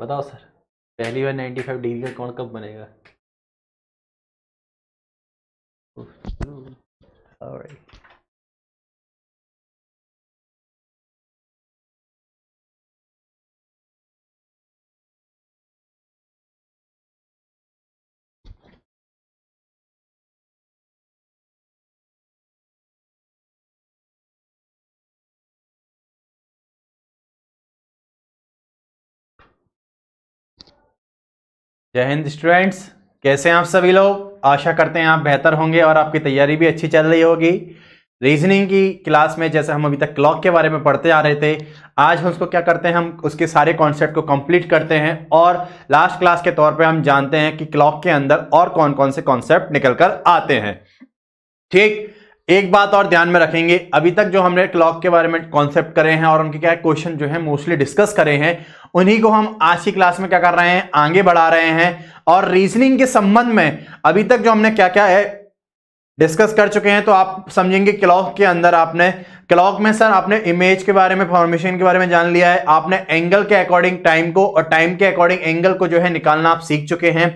बताओ सर पहली बार ninety five degree का कौन कब बनेगा All right. जय हिंद स्टूडेंट्स कैसे हैं आप सभी लोग आशा करते हैं आप बेहतर होंगे और आपकी तैयारी भी अच्छी चल रही होगी रीजनिंग की क्लास में जैसे हम अभी तक क्लॉक के बारे में पढ़ते आ रहे थे आज हम उसको क्या करते हैं हम उसके सारे कॉन्सेप्ट को कंप्लीट करते हैं और लास्ट क्लास के तौर पर हम जानते हैं कि क्लॉक के अंदर और कौन कौन से कॉन्सेप्ट निकल कर आते हैं ठीक एक बात और ध्यान में रखेंगे अभी तक जो हमने क्लॉक के बारे में कॉन्सेप्ट करे हैं और उनके क्या क्वेश्चन जो है मोस्टली डिस्कस करे हैं उन्हीं को हम आज की क्लास में क्या कर रहे हैं आगे बढ़ा रहे हैं और रीजनिंग के संबंध में अभी तक जो हमने क्या क्या है डिस्कस कर चुके हैं तो आप समझेंगे क्लॉक के अंदर आपने क्लॉक में सर आपने इमेज के बारे में फॉर्मेशन के बारे में जान लिया है आपने एंगल के अकॉर्डिंग टाइम को और टाइम के अकॉर्डिंग एंगल को जो है निकालना आप सीख चुके हैं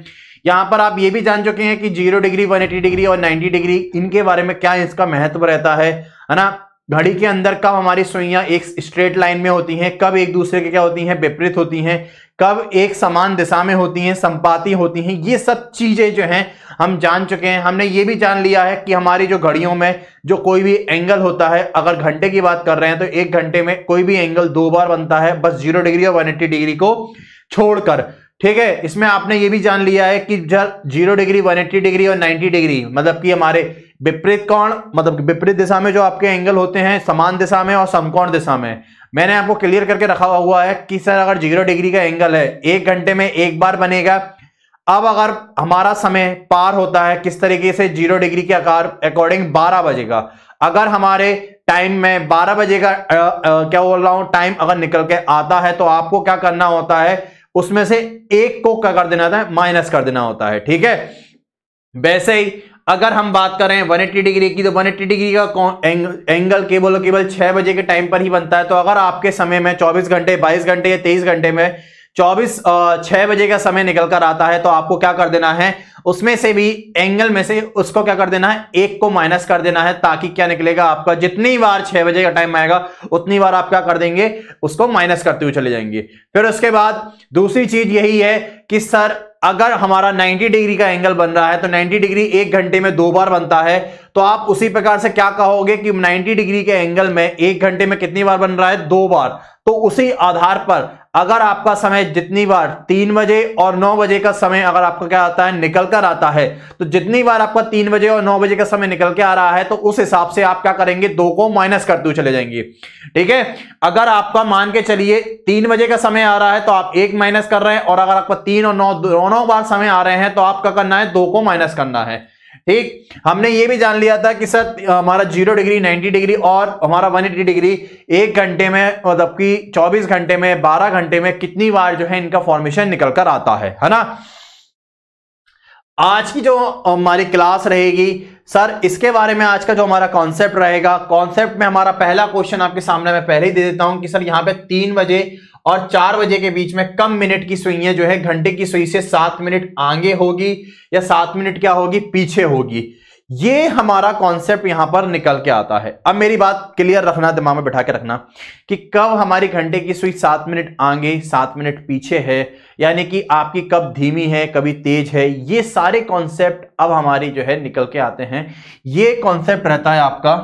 यहां पर आप ये भी जान चुके हैं कि जीरो डिग्री 180 डिग्री और नाइनटी डिग्री इनके बारे में क्या इसका महत्व रहता है है ना घड़ी के अंदर कब हमारी सुइयां एक स्ट्रेट लाइन में होती हैं कब एक दूसरे के क्या होती हैं विपरीत होती हैं कब एक समान दिशा में होती हैं संपाती होती हैं ये सब चीज़ें जो हैं हम जान चुके हैं हमने ये भी जान लिया है कि हमारी जो घड़ियों में जो कोई भी एंगल होता है अगर घंटे की बात कर रहे हैं तो एक घंटे में कोई भी एंगल दो बार बनता है बस जीरो डिग्री और वन डिग्री को छोड़कर ठीक है इसमें आपने ये भी जान लिया है कि जब जीरो डिग्री 180 डिग्री और 90 डिग्री मतलब कि हमारे विपरीत कोण मतलब विपरीत दिशा में जो आपके एंगल होते हैं समान दिशा में और समकोण दिशा में मैंने आपको क्लियर करके रखा हुआ है कि सर अगर जीरो डिग्री का एंगल है एक घंटे में एक बार बनेगा अब अगर हमारा समय पार होता है किस तरीके से जीरो डिग्री के आकार अकॉर्डिंग बारह बजेगा अगर हमारे टाइम में बारह बजे का क्या बोल रहा हूं टाइम अगर निकल के आता है तो आपको क्या करना होता है उसमें से एक को क्या कर देना होता है माइनस कर देना होता है ठीक है वैसे ही अगर हम बात करें वन एट्टी डिग्री की तो वन एट्टी डिग्री का एंग, एंगल केवल केवल छह बजे के टाइम पर ही बनता है तो अगर आपके समय में चौबीस घंटे बाईस घंटे या तेईस घंटे में चौबीस छह बजे का समय निकल कर आता है तो आपको क्या कर देना है उसमें से भी एंगल में से उसको क्या कर देना है एक को माइनस कर देना है ताकि क्या निकलेगा आपका जितनी बार छह बजे का टाइम आएगा उतनी बार आप क्या कर देंगे उसको माइनस करते हुए चले जाएंगे फिर उसके बाद दूसरी चीज यही है कि सर अगर हमारा 90 डिग्री का एंगल बन रहा है तो 90 डिग्री एक घंटे में दो बार बनता है तो आप उसी प्रकार से क्या कहोगे कि 90 डिग्री के एंगल में एक घंटे में कितनी बार बन रहा है दो बार तो उसी आधार पर अगर आपका समय जितनी बार तीन बजे और नौ बजे का समय अगर आपका क्या आता है निकल कर आता है तो जितनी बार आपका तीन बजे और नौ बजे का समय निकल के आ रहा है तो उस हिसाब से आप क्या करेंगे दो को माइनस करते हुए चले जाएंगे ठीक है अगर आपका मान के चलिए तीन बजे का समय आ रहा है तो आप एक माइनस कर रहे हैं और अगर आपका तीन और नौ दोनों बार समय आ रहे हैं तो आप क्या करना है दो को माइनस करना है ठीक हमने ये भी जान लिया था कि सर हमारा जीरो डिग्री नाइन्टी डिग्री और हमारा वन एटी डिग्री एक घंटे में मतलब कि चौबीस घंटे में बारह घंटे में कितनी बार जो है इनका फॉर्मेशन निकल कर आता है है ना आज की जो हमारी क्लास रहेगी सर इसके बारे में आज का जो हमारा कॉन्सेप्ट रहेगा कॉन्सेप्ट में हमारा पहला क्वेश्चन आपके सामने मैं पहले ही दे देता हूं कि सर यहां पे तीन बजे और चार बजे के बीच में कम मिनट की है जो है घंटे की सुई से सात मिनट आगे होगी या सात मिनट क्या होगी पीछे होगी ये हमारा कॉन्सेप्ट यहां पर निकल के आता है अब मेरी बात क्लियर रखना दिमाग में बैठा के रखना कि कब हमारी घंटे की सुई सात मिनट आगे सात मिनट पीछे है यानी कि आपकी कब धीमी है कभी तेज है ये सारे कॉन्सेप्ट अब हमारी जो है निकल के आते हैं ये कॉन्सेप्ट रहता है आपका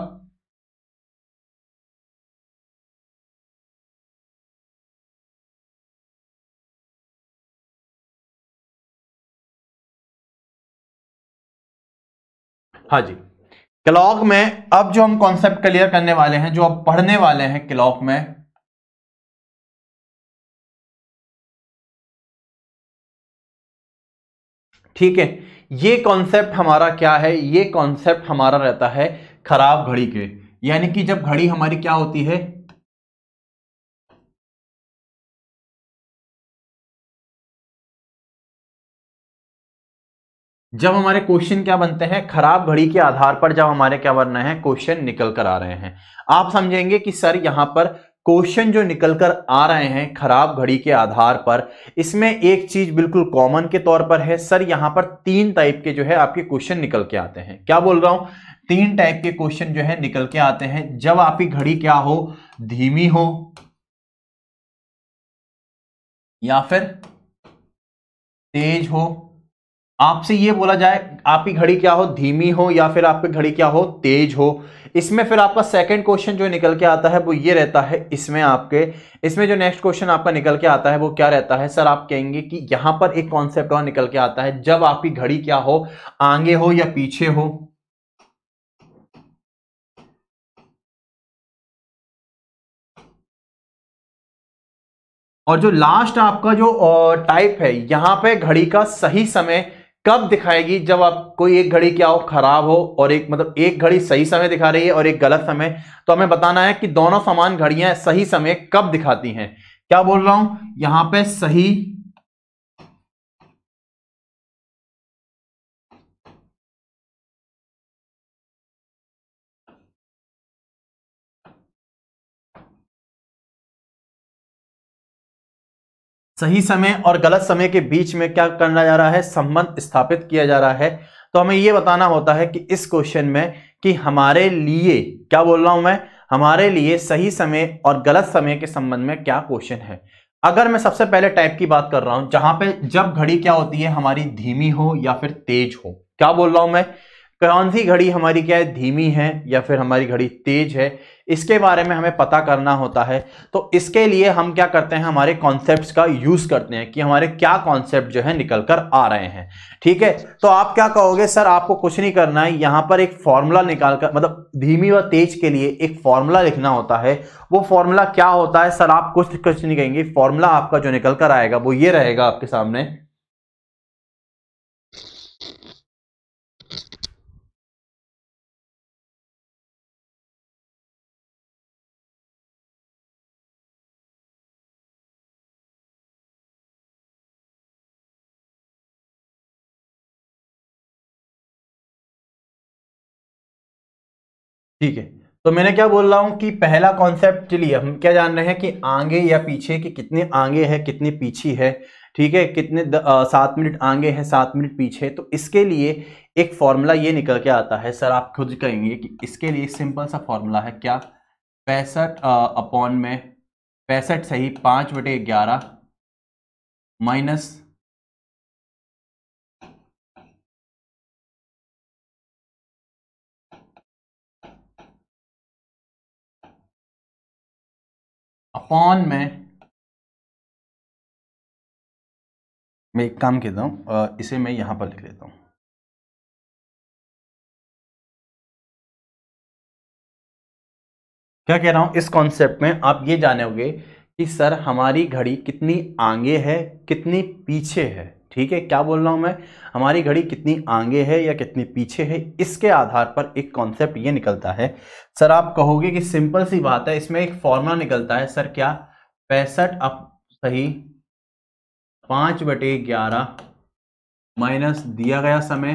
हाँ जी क्लॉक में अब जो हम कॉन्सेप्ट क्लियर करने वाले हैं जो अब पढ़ने वाले हैं क्लॉक में ठीक है ये कॉन्सेप्ट हमारा क्या है ये कॉन्सेप्ट हमारा रहता है खराब घड़ी के यानी कि जब घड़ी हमारी क्या होती है जब हमारे क्वेश्चन क्या बनते हैं खराब घड़ी के आधार पर जब हमारे क्या बनना है क्वेश्चन निकल कर आ रहे हैं आप समझेंगे कि सर यहां पर क्वेश्चन जो निकल कर आ रहे हैं खराब घड़ी के आधार पर इसमें एक चीज बिल्कुल कॉमन के तौर पर है सर यहां पर तीन टाइप के जो है आपके क्वेश्चन निकल के आते हैं क्या बोल रहा हूं तीन टाइप के क्वेश्चन जो है निकल के आते हैं जब आपकी घड़ी क्या हो धीमी हो या फिर तेज हो आपसे ये बोला जाए आपकी घड़ी क्या हो धीमी हो या फिर आपकी घड़ी क्या हो तेज हो इसमें फिर आपका सेकंड क्वेश्चन जो निकल के आता है वो ये रहता है इसमें आपके इसमें जो नेक्स्ट क्वेश्चन आपका निकल के आता है वो क्या रहता है सर आप कहेंगे कि यहां पर एक कॉन्सेप्ट और निकल के आता है जब आपकी घड़ी क्या हो आगे हो या पीछे हो और जो लास्ट आपका जो टाइप है यहां पे घड़ी का सही समय कब दिखाएगी जब आप कोई एक घड़ी क्या हो खराब हो और एक मतलब एक घड़ी सही समय दिखा रही है और एक गलत समय तो हमें बताना है कि दोनों समान घड़ियां सही समय कब दिखाती हैं क्या बोल रहा हूं यहां पे सही सही समय और गलत समय के बीच में क्या करना जा रहा है संबंध स्थापित किया जा रहा है तो हमें यह बताना होता है कि इस क्वेश्चन में कि हमारे लिए क्या बोल रहा हूं मैं हमारे लिए सही समय और गलत समय के संबंध में क्या क्वेश्चन है अगर मैं सबसे पहले टाइप की बात कर रहा हूं जहां पे जब घड़ी क्या होती है हमारी धीमी हो या फिर तेज हो क्या बोल रहा हूं मैं कौन सी घड़ी हमारी क्या है धीमी है या फिर हमारी घड़ी तेज है इसके बारे में हमें पता करना होता है तो इसके लिए हम क्या करते हैं हमारे कॉन्सेप्ट्स का यूज़ करते हैं कि हमारे क्या कॉन्सेप्ट जो है निकल कर आ रहे हैं ठीक है तो आप क्या कहोगे सर आपको कुछ नहीं करना है यहाँ पर एक फॉर्मूला निकाल कर मतलब धीमी व तेज के लिए एक फॉर्मूला लिखना होता है वो फॉर्मूला क्या होता है सर आप कुछ कुछ नहीं कहेंगे फॉर्मूला आपका जो निकल कर आएगा वो ये रहेगा आपके सामने ठीक है तो मैंने क्या बोल रहा हूं कि पहला कॉन्सेप्ट चलिए हम क्या जान रहे हैं कि आगे या पीछे कि कितने आगे है कितने पीछे है ठीक है कितने सात मिनट आगे है सात मिनट पीछे तो इसके लिए एक फॉर्मूला ये निकल के आता है सर आप खुद कहेंगे कि इसके लिए सिंपल सा फॉर्मूला है क्या पैंसठ अपॉन में पैंसठ सही पांच बटे ग्यारह माइनस अपॉन में मैं एक काम कहता हूं इसे मैं यहां पर लिख लेता हूं क्या कह रहा हूं इस कॉन्सेप्ट में आप ये जानोगे कि सर हमारी घड़ी कितनी आगे है कितनी पीछे है ठीक है क्या बोल रहा हूँ मैं हमारी घड़ी कितनी आगे है या कितनी पीछे है इसके आधार पर एक कॉन्सेप्ट ये निकलता है सर आप कहोगे कि सिंपल सी बात है इसमें एक फॉर्मूला निकलता है सर क्या पैंसठ अप सही पाँच बटे ग्यारह माइनस दिया गया समय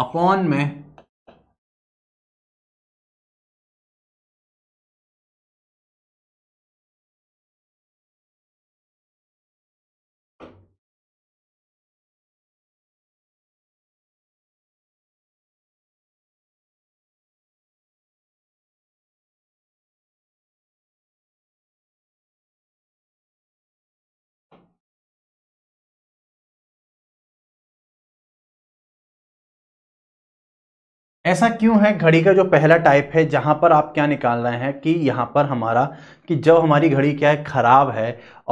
अपॉन में ऐसा क्यों है घड़ी का जो पहला टाइप है जहाँ पर आप क्या निकाल रहे हैं कि यहाँ पर हमारा कि जब हमारी घड़ी क्या है ख़राब है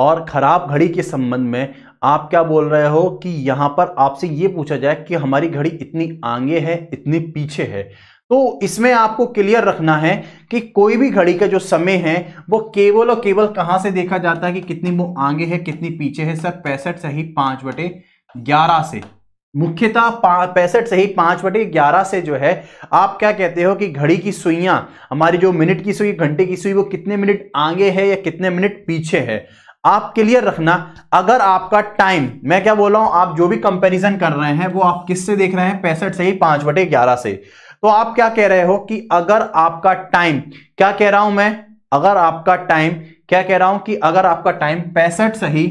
और ख़राब घड़ी के संबंध में आप क्या बोल रहे हो कि यहाँ पर आपसे ये पूछा जाए कि हमारी घड़ी इतनी आगे है इतनी पीछे है तो इसमें आपको क्लियर रखना है कि कोई भी घड़ी का जो समय है वो केवल और केवल कहाँ से देखा जाता है कि कितनी वो आगे है कितनी पीछे है सर पैंसठ से ही पाँच बटे ग्यारह से मुख्यतः पैंसठ से ही पांच बटे ग्यारह से जो है आप क्या कहते हो कि घड़ी की सुइया हमारी जो मिनट की सुई घंटे की सुई वो कितने मिनट आगे है या कितने मिनट पीछे है आप क्लियर रखना अगर आपका टाइम मैं क्या बोल रहा हूं आप जो भी कंपैरिजन कर रहे हैं वो आप किससे देख रहे हैं पैंसठ से ही पांच बटे ग्यारह से तो आप क्या कह रहे हो कि अगर आपका टाइम क्या कह रहा हूं मैं अगर आपका टाइम क्या कह रहा हूं कि अगर आपका टाइम पैंसठ से ही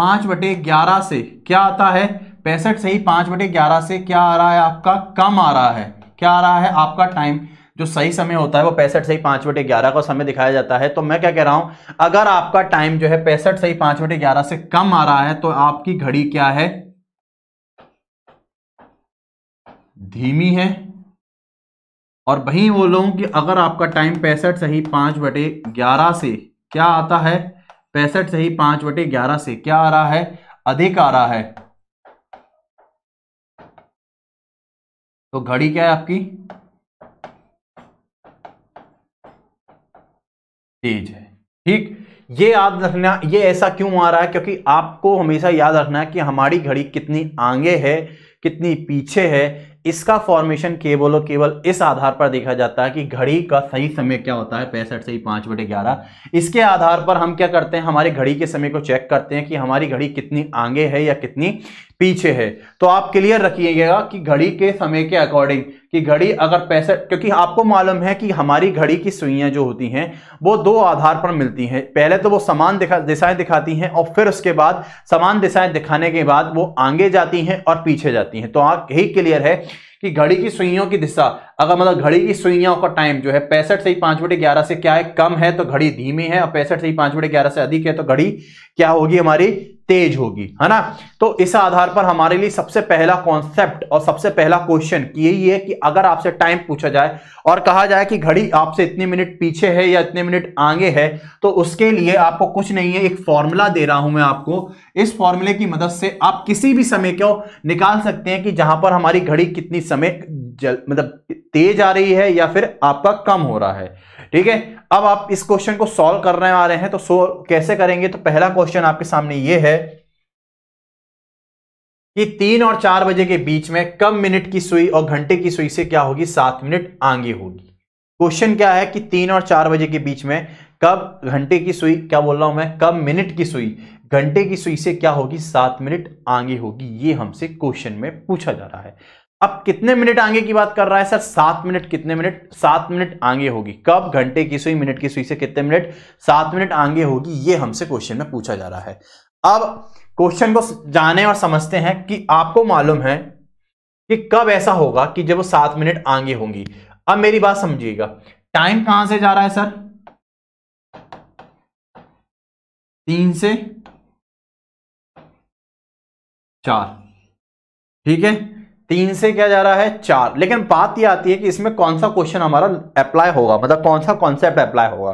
पांच बटे ग्यारह से क्या आता है पैंसठ से ही पांच बटे ग्यारह से क्या आ रहा है आपका कम आ रहा है क्या आ रहा है आपका टाइम जो सही समय होता है वो पैंसठ से ही पांच बटे ग्यारह का समय दिखाया जाता है तो मैं क्या कह रहा हूं अगर आपका टाइम जो है पैंसठ से ही पांच बटे ग्यारह से कम आ रहा है तो आपकी घड़ी क्या है धीमी है और वही बोल रहा हूं कि अगर आपका टाइम पैंसठ से ही पांच बटे ग्यारह से क्या आता है पैंसठ से ही पांच बटे ग्यारह से क्या आ रहा है अधिक आ रहा है तो घड़ी क्या है आपकी तेज है ठीक ये याद रखना ये ऐसा क्यों आ रहा है क्योंकि आपको हमेशा याद रखना है कि हमारी घड़ी कितनी आगे है कितनी पीछे है इसका फॉर्मेशन केवल और केवल इस आधार पर देखा जाता है कि घड़ी का सही समय क्या होता है पैंसठ से ही पांच बटे ग्यारह इसके आधार पर हम क्या करते हैं हमारी घड़ी के समय को चेक करते हैं कि हमारी घड़ी कितनी आगे है या कितनी पीछे है तो आप क्लियर रखिएगा कि घड़ी के समय के अकॉर्डिंग कि घड़ी अगर पैंसठ क्योंकि आपको मालूम है कि हमारी घड़ी की सुइयां जो होती हैं वो दो आधार पर मिलती हैं पहले तो वो समान दिखा दिशाएं दिखाती हैं और फिर उसके बाद समान दिशाएं दिखाने के बाद वो आगे जाती हैं और पीछे जाती हैं तो आप यही क्लियर है कि घड़ी की सुइयों की दिशा अगर मतलब घड़ी की सुइयों का टाइम जो है पैंसठ से ही पांच बटे ग्यारह से क्या है कम है तो घड़ी धीमी है और पैंसठ से ही पांच बटे ग्यारह से अधिक है तो घड़ी क्या होगी हमारी तेज होगी है ना तो इस आधार पर हमारे लिए सबसे पहला कॉन्सेप्ट और सबसे पहला क्वेश्चन यही है कि अगर आपसे टाइम पूछा जाए और कहा जाए कि घड़ी आपसे इतने मिनट पीछे है या इतने मिनट आगे है तो उसके लिए आपको कुछ नहीं है एक फॉर्मूला दे रहा हूं मैं आपको इस फॉर्मूले की मदद से आप किसी भी समय को निकाल सकते हैं कि जहां पर हमारी घड़ी कितनी समय जल मतलब तेज आ रही है या फिर आपका कम हो रहा है ठीक है अब आप इस क्वेश्चन को सॉल्व करने आ रहे हैं तो सो कैसे करेंगे तो पहला क्वेश्चन आपके सामने ये है कि तीन और चार बजे के बीच में कम मिनट की सुई और घंटे की सुई से क्या होगी सात मिनट आगे होगी क्वेश्चन क्या है कि तीन और चार बजे के बीच में कब घंटे की सुई क्या बोल रहा हूं मैं कब मिनट की सुई घंटे की सुई से क्या होगी सात मिनट आगे होगी ये हमसे क्वेश्चन में पूछा जा रहा है अब कितने मिनट आगे की बात कर रहा है सर सात मिनट कितने मिनट सात मिनट आगे होगी कब घंटे की सुई मिनट की सुई से कितने मिनट सात मिनट आगे होगी ये हमसे क्वेश्चन में पूछा जा रहा है अब क्वेश्चन को जाने और समझते हैं कि आपको मालूम है कि कब ऐसा होगा कि जब वो सात मिनट आगे होंगी अब मेरी बात समझिएगा टाइम कहां से जा रहा है सर तीन से चार ठीक है तीन से क्या जा रहा है चार लेकिन बात यह आती है कि इसमें कौन सा क्वेश्चन हमारा अप्लाई होगा मतलब कौन सा कॉन्सेप्ट अप्लाई होगा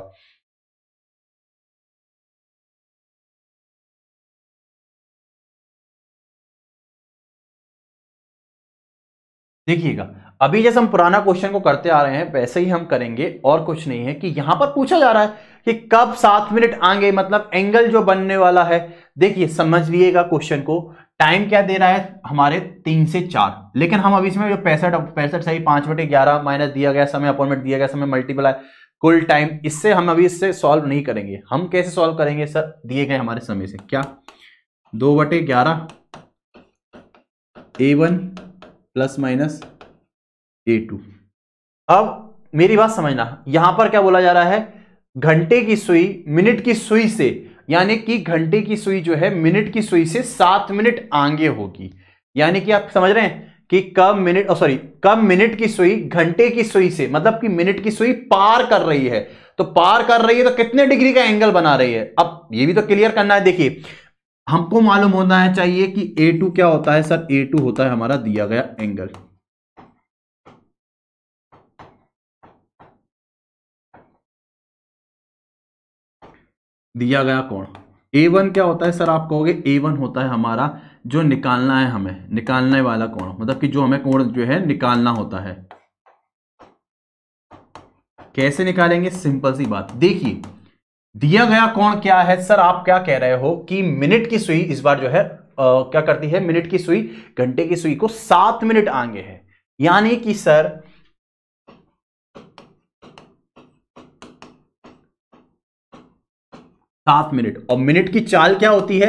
देखिएगा अभी जैसे हम पुराना क्वेश्चन को करते आ रहे हैं वैसे ही हम करेंगे और कुछ नहीं है कि यहां पर पूछा जा रहा है कि कब सात मिनट आगे मतलब एंगल जो बनने वाला है देखिए समझ लिएगा क्वेश्चन को टाइम क्या दे रहा है हमारे तीन से चार लेकिन हम अभी इसमें जो पैंसठ पैंसठ सही पांच बटे ग्यारह माइनस दिया गया समय अपॉइंटमेंट दिया गया समय मल्टीपल आए कुल टाइम इससे हम अभी इससे सॉल्व नहीं करेंगे हम कैसे सॉल्व करेंगे सर दिए गए हमारे समय से क्या दो बटे ग्यारह A one plus minus A two अब मेरी बात समझना यहां पर क्या बोला जा रहा है घंटे की सुई मिनट की सुई से यानी कि घंटे की सुई जो है मिनट की सुई से सात मिनट आगे होगी यानी कि आप समझ रहे हैं कि कब मिनट सॉरी कब मिनट की सुई घंटे की सुई से मतलब कि मिनट की सुई पार कर रही है तो पार कर रही है तो कितने डिग्री का एंगल बना रही है अब ये भी तो क्लियर करना है देखिए हमको मालूम होना है चाहिए कि ए टू क्या होता है सर ए टू होता है हमारा दिया गया एंगल दिया गया कोण ए वन क्या होता है सर आप कहोगे ए वन होता है हमारा जो निकालना है हमें निकालने वाला कोण मतलब कि जो हमें कोण जो है निकालना होता है कैसे निकालेंगे सिंपल सी बात देखिए दिया गया कोण क्या है सर आप क्या कह रहे हो कि मिनट की सुई इस बार जो है आ, क्या करती है मिनट की सुई घंटे की सुई को सात मिनट आगे है यानी कि सर सात मिनट और मिनट की चाल क्या होती है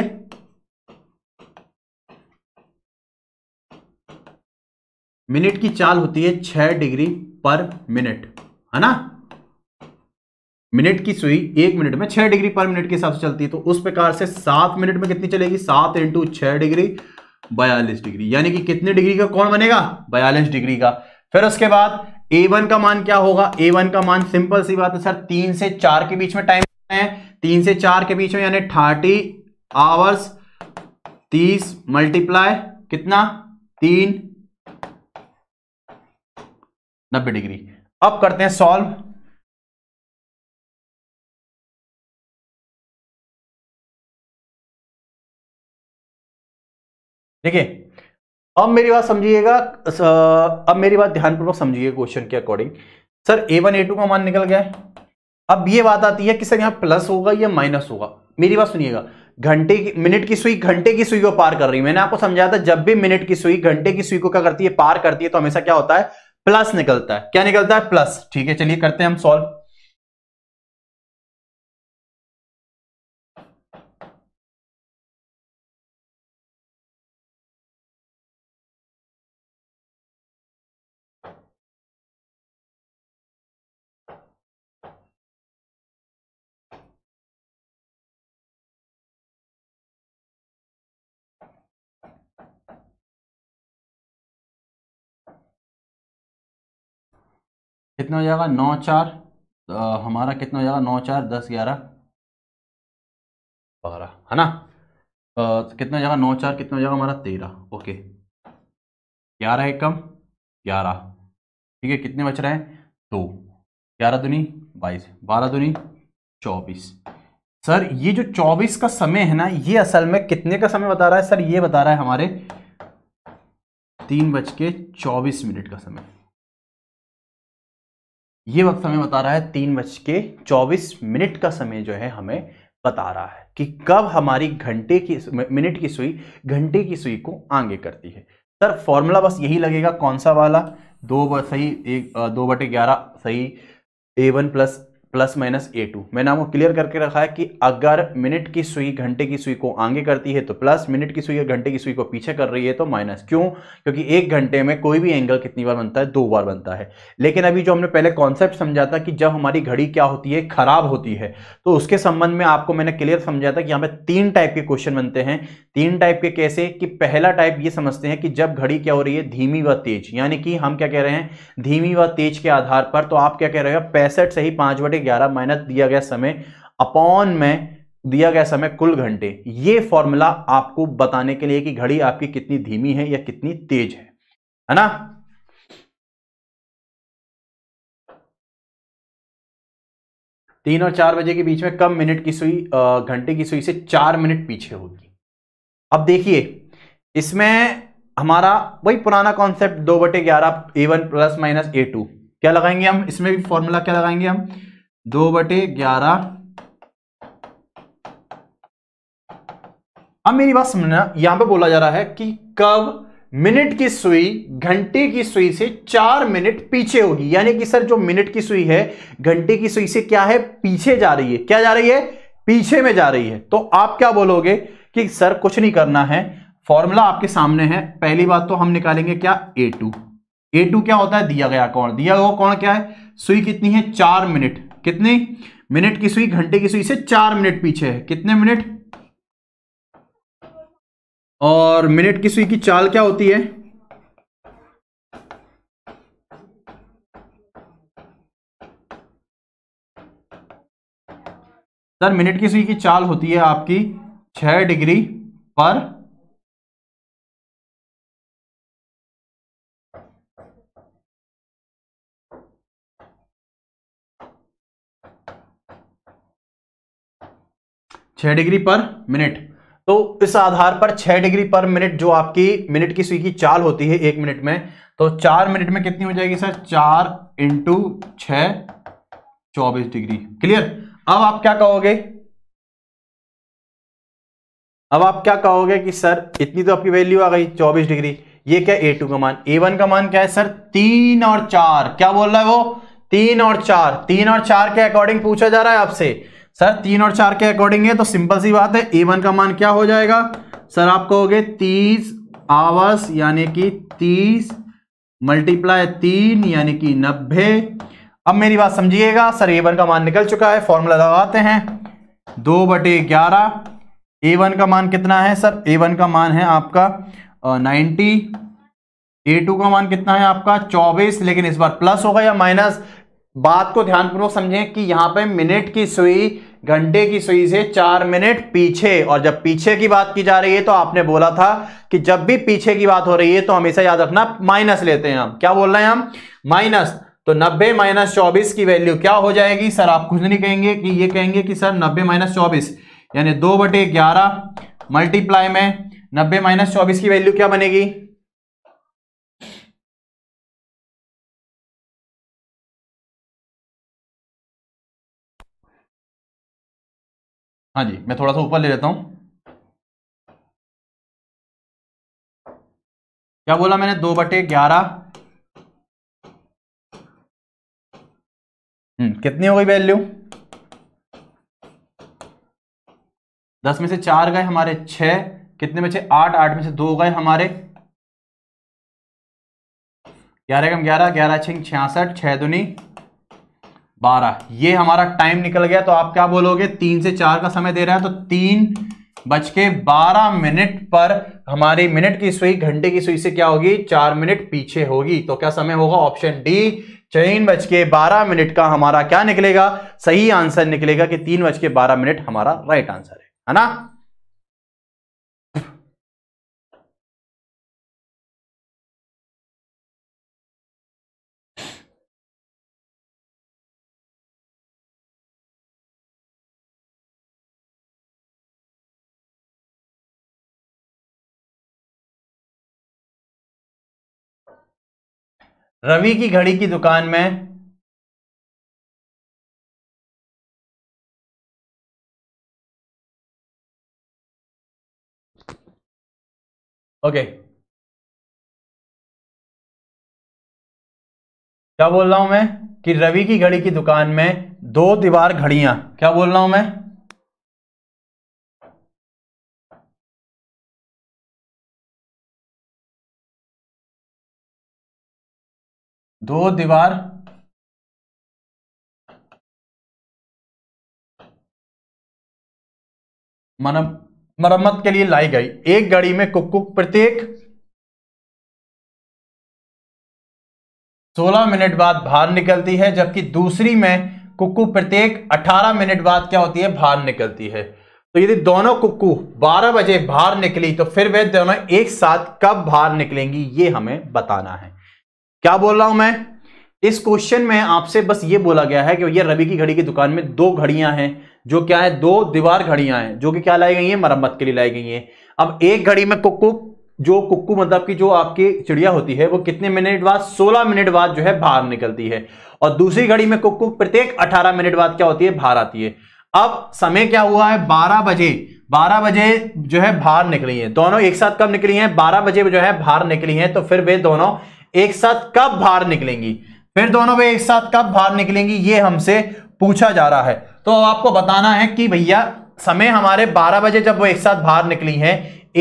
मिनट की चाल होती है छह डिग्री पर मिनट है ना मिनट की सुई एक मिनट में छह डिग्री पर मिनट के हिसाब से चलती है तो उस प्रकार से सात मिनट में कितनी चलेगी सात इंटू छह डिग्री बयालीस डिग्री यानी कि कितने डिग्री का कौन बनेगा बयालीस डिग्री का फिर उसके बाद ए वन का मान क्या होगा ए वन का मान सिंपल सी बात है सर तीन से चार के बीच में टाइम है तीन से चार के बीच में यानी थर्टी आवर्स तीस मल्टीप्लाई कितना तीन नब्बे डिग्री अब करते हैं सॉल्व देखिए अब मेरी बात समझिएगा अब मेरी बात ध्यानपूर्वक समझिए क्वेश्चन के according sir A one A two का मान निकल गया अब ये बात आती है कि सर यहाँ प्लस होगा या माइनस होगा मेरी बात सुनिएगा घंटे की मिनट की सुई घंटे की सुई को पार कर रही है मैंने आपको समझाया था जब भी मिनट की सुई घंटे की सुई को क्या करती है पार करती है तो हमेशा क्या होता है प्लस निकलता है क्या निकलता है प्लस ठीक है चलिए करते हैं हम सॉल्व कितना हो जाएगा नौ चार आ, हमारा कितना हो जाएगा नौ चार दस ग्यारह बारह है ना तो कितना हो जाएगा नौ चार कितना हो जाएगा हमारा तेरह ओके ग्यारह एक कम ग्यारह ठीक है कितने बच रहे हैं दो ग्यारह दुनी बाईस बारह दुनी चौबीस सर ये जो चौबीस का समय है ना ये असल में कितने का समय बता रहा है सर ये बता रहा है हमारे तीन बज के चौबीस मिनट का समय ये वक्त हमें बता रहा है तीन बज के चौबीस मिनट का समय जो है हमें बता रहा है कि कब हमारी घंटे की मिनट की सुई घंटे की सुई को आगे करती है सर फॉर्मूला बस यही लगेगा कौन सा वाला दो सही एक दो बटे ग्यारह सही A one plus plus minus A two मैंने आपको क्लियर करके रखा है कि अगर मिनट की सुई घंटे की सुई को आगे करती है तो प्लस मिनट की सुई घंटे की सुई को पीछे कर रही है तो माइनस क्यों क्योंकि एक घंटे में कोई भी एंगल कितनी बार बनता है दो बार बनता है लेकिन अभी जो हमने पहले कॉन्सेप्ट समझा था कि जब हमारी घड़ी क्या होती है खराब होती है तो उसके संबंध में आपको मैंने क्लियर समझा था कि यहाँ पे तीन टाइप के क्वेश्चन बनते हैं तीन टाइप के कैसे कि पहला टाइप ये समझते हैं कि जब घड़ी क्या हो रही है धीमी व तेज यानी कि हम क्या कह रहे हैं धीमी व तेज के आधार पर तो आप क्या कह रहे हो पैंसठ से ही पांच बटे बटे ग्यारह माइनस दिया गया समय अपॉन में दिया गया समय कुल घंटे ये फॉर्मूला आपको बताने के लिए कि घड़ी आपकी कितनी धीमी है या कितनी तेज है है ना तीन और चार बजे के बीच में कम मिनट की सुई घंटे की सुई से चार मिनट पीछे होगी अब देखिए इसमें हमारा वही पुराना कॉन्सेप्ट दो बटे ग्यारह A one plus minus A two क्या लगाएंगे हम इसमें भी फॉर्मूला क्या लगाएंगे हम दो बटे ग्यारह अब मेरी बात समझना यहां पे बोला जा रहा है कि कब मिनट की सुई घंटे की सुई से चार मिनट पीछे होगी यानी कि सर जो मिनट की सुई है घंटे की सुई से क्या है पीछे जा रही है क्या जा रही है पीछे में जा रही है तो आप क्या बोलोगे कि सर कुछ नहीं करना है फॉर्मूला आपके सामने है पहली बात तो हम निकालेंगे क्या ए टू ए टू क्या होता है दिया गया कौन दिया गया कौन क्या है सुई कितनी है चार मिनट कितने मिनट की सुई घंटे की सुई से चार मिनट पीछे है कितने मिनट और मिनट की सुई की चाल क्या होती है सर मिनट की सुई की चाल होती है आपकी छह डिग्री पर छः डिग्री पर मिनट तो इस आधार पर छः डिग्री पर मिनट जो आपकी मिनट की सुई की चाल होती है एक मिनट में तो चार मिनट में कितनी हो जाएगी सर चार इंटू छ चौबीस डिग्री क्लियर अब आप क्या कहोगे अब आप क्या कहोगे कि सर इतनी तो आपकी वैल्यू आ गई चौबीस डिग्री ये क्या ए टू का मान ए वन का मान क्या है सर तीन और चार क्या बोल रहा है वो तीन और चार तीन और चार के अकॉर्डिंग पूछा जा रहा है आपसे सर तीन और चार के अकॉर्डिंग है तो सिंपल सी बात है ए वन का मान क्या हो जाएगा सर आप कहोगे तीस आवर्स यानी कि तीस मल्टीप्लाई तीन यानी कि नब्बे अब मेरी बात समझिएगा सर ए वन का मान निकल चुका है फॉर्मूला लगाते हैं दो बटे ग्यारह ए वन का मान कितना है सर ए वन का मान है आपका नाइन्टी ए टू का मान कितना है आपका चौबीस लेकिन इस बार प्लस होगा या माइनस बात को ध्यानपूर्वक समझें कि यहां पे मिनट की सुई घंटे की सुई से चार मिनट पीछे और जब पीछे की बात की जा रही है तो आपने बोला था कि जब भी पीछे की बात हो रही है तो हमेशा याद रखना माइनस लेते हैं हम क्या बोल रहे हैं हम माइनस तो 90 माइनस चौबीस की वैल्यू क्या हो जाएगी सर आप कुछ नहीं कहेंगे कि ये कहेंगे कि सर 90 माइनस चौबीस यानी दो बटे ग्यारह मल्टीप्लाई में 90 माइनस चौबीस की वैल्यू क्या बनेगी हाँ जी मैं थोड़ा सा ऊपर ले लेता हूँ क्या बोला मैंने दो बटे ग्यारह हम्म, कितनी हो गई वैल्यू दस में से चार गए हमारे छ कितने में से आठ आठ में से दो गए हमारे ग्यारह कम ग्यारह ग्यारह छिंग छियासठ छह दुनी बारह ये हमारा टाइम निकल गया तो आप क्या बोलोगे तीन से चार का समय दे रहे हैं तो तीन बज के बारह मिनट पर हमारी मिनट की सुई घंटे की सुई से क्या होगी चार मिनट पीछे होगी तो क्या समय होगा ऑप्शन डी तीन बज के बारह मिनट का हमारा क्या निकलेगा सही आंसर निकलेगा कि तीन बज के बारह मिनट हमारा राइट आंसर है ना रवि की घड़ी की दुकान में ओके क्या बोल रहा हूं मैं कि रवि की घड़ी की दुकान में दो दीवार घड़ियां क्या बोल रहा हूं मैं दो दीवार मरम्मत के लिए लाई गई एक गाड़ी में कुक्कू प्रत्येक 16 मिनट बाद बाहर निकलती है जबकि दूसरी में कुक्कू प्रत्येक 18 मिनट बाद क्या होती है बाहर निकलती है तो यदि दोनों कुक्कू 12 बजे बाहर निकली तो फिर वे दोनों एक साथ कब बाहर निकलेंगी ये हमें बताना है क्या बोल रहा हूं मैं इस क्वेश्चन में आपसे बस ये बोला गया है कि भैया रवि की घड़ी की दुकान में दो घड़ियां हैं जो क्या है दो दीवार घड़ियां हैं जो कि क्या लाई गई है मरम्मत के लिए लाई गई है अब एक घड़ी में कुक्कू जो कुक्कू मतलब की जो आपकी चिड़िया होती है वो कितने मिनट बाद 16 मिनट बाद जो है बाहर निकलती है और दूसरी घड़ी में कुक्कू प्रत्येक 18 मिनट बाद क्या होती है बाहर आती है अब समय क्या हुआ है 12 बजे 12 बजे जो है बाहर निकली है दोनों एक साथ कब निकली हैं 12 बजे जो है बाहर निकली हैं तो फिर वे दोनों एक साथ कब बाहर निकलेंगी फिर दोनों में एक साथ कब बाहर निकलेंगी ये हमसे पूछा जा रहा है तो अब आपको बताना है कि भैया समय हमारे 12 बजे जब वो एक साथ बाहर निकली हैं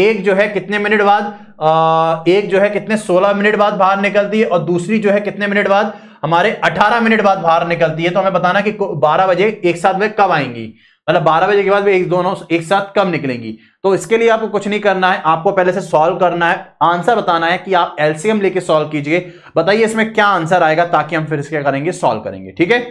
एक जो है कितने मिनट बाद एक जो है कितने 16 मिनट बाद बाहर निकलती है और दूसरी जो है कितने मिनट बाद हमारे 18 मिनट बाद बाहर निकलती है तो हमें बताना कि 12 बजे एक साथ वे कब आएंगी मतलब बारह बजे के बाद भी एक दोनों एक साथ कम निकलेंगी तो इसके लिए आपको कुछ नहीं करना है आपको पहले से सॉल्व करना है आंसर बताना है कि आप एलसीएम लेके सॉल्व कीजिए बताइए इसमें क्या आंसर आएगा ताकि हम फिर इसके करेंगे सॉल्व करेंगे ठीक है